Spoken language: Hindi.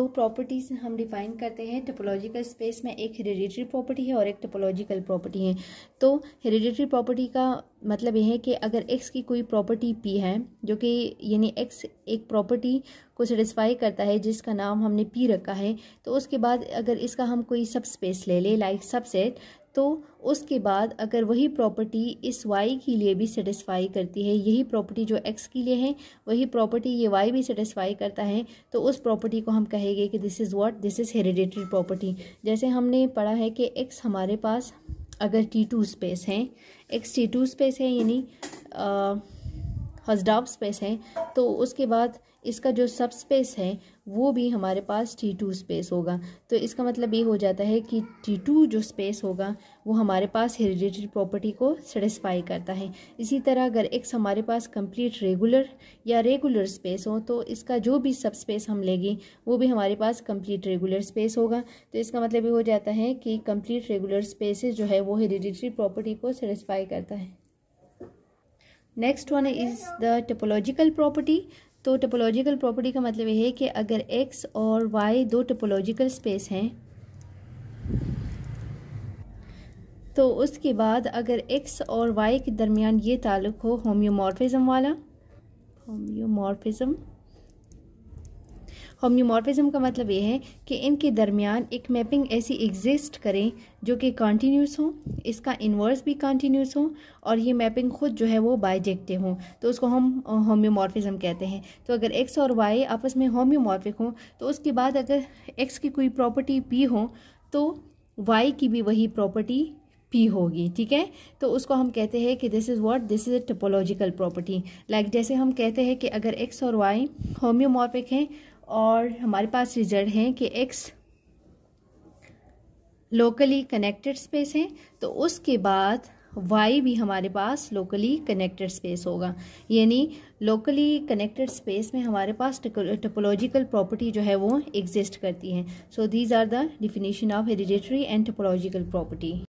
दो प्रॉपर्टीज़ हम डिफाइन करते हैं टोपोलॉजिकल स्पेस में एक हेरिडिटरी प्रॉपर्टी है और एक टोपोलॉजिकल प्रॉपर्टी है तो हेरिडिटरी प्रॉपर्टी का मतलब यह है कि अगर एक्स की कोई प्रॉपर्टी पी है जो कि यानी एक्स एक प्रॉपर्टी को सेटिस्फाई करता है जिसका नाम हमने पी रखा है तो उसके बाद अगर इसका हम कोई सब स्पेस ले लें लाइक सबसेट तो उसके बाद अगर वही प्रॉपर्टी इस y के लिए भी सेटिस्फाई करती है यही प्रॉपर्टी जो x के लिए है वही प्रॉपर्टी ये y भी सेटिस्फाई करता है तो उस प्रॉपर्टी को हम कहेंगे कि this is what this is hereditary property जैसे हमने पढ़ा है कि x हमारे पास अगर टी टू स्पेस है एक्स टी टू स्पेस है यानी हजडाव स्पेस है तो उसके बाद इसका जो सब स्पेस है वो भी हमारे पास टी टू स्पेस होगा तो इसका मतलब ये हो जाता है कि टी टू जो स्पेस होगा वो हमारे पास हेरिडेटरी प्रॉपर्टी को सेटिस्फाई करता है इसी तरह अगर एक्स हमारे पास कंप्लीट रेगुलर या रेगुलर स्पेस हो तो इसका जो भी सब स्पेस हम लेंगे वो भी हमारे पास कंप्लीट रेगुलर स्पेस होगा तो इसका मतलब ये हो जाता है कि कंप्लीट रेगुलर स्पेसेस जो है वो हेरिडेटरी प्रॉपर्टी को सेटिस्फाई करता है next one is the topological property तो टपोलॉजिकल प्रॉपर्टी का मतलब यह है कि अगर एक्स और वाई दो टपोलॉजिकल स्पेस हैं तो उसके बाद अगर एक्स और वाई के दरमियान ये ताल्लुक़ हो होम्योमॉर्फिज्म वाला होम्योमॉर्फिज्म होम्योमॉर्फिज्म का मतलब ये है कि इनके दरमियान एक मैपिंग ऐसी एग्जिस्ट करें जो कि कॉन्टीन्यूस हो इसका इन्वर्स भी कॉन्टीन्यूस हो और ये मैपिंग खुद जो है वो बाइजेक्टिव हो तो उसको हम होम्योमॉर्फिज्म कहते हैं तो अगर एक्स और वाई आपस में होम्योमॉर्फिक हों तो उसके बाद अगर एक्स की कोई प्रॉपर्टी पी हो तो वाई की भी वही प्रॉपर्टी पी होगी ठीक है तो उसको हम कहते हैं कि this is what this is a topological property like जैसे हम कहते हैं कि अगर एक्स और वाई होम्योमॉर्फिक हैं और हमारे पास रिजल्ट हैं कि एक्स लोकली कनेक्टेड स्पेस है तो उसके बाद वाई भी हमारे पास लोकली कनेक्टेड स्पेस होगा यानी लोकली कनेक्टेड स्पेस में हमारे पास टोपोलॉजिकल प्रॉपर्टी जो है वो एग्जिस्ट करती है so these are the definition of hereditary and topological property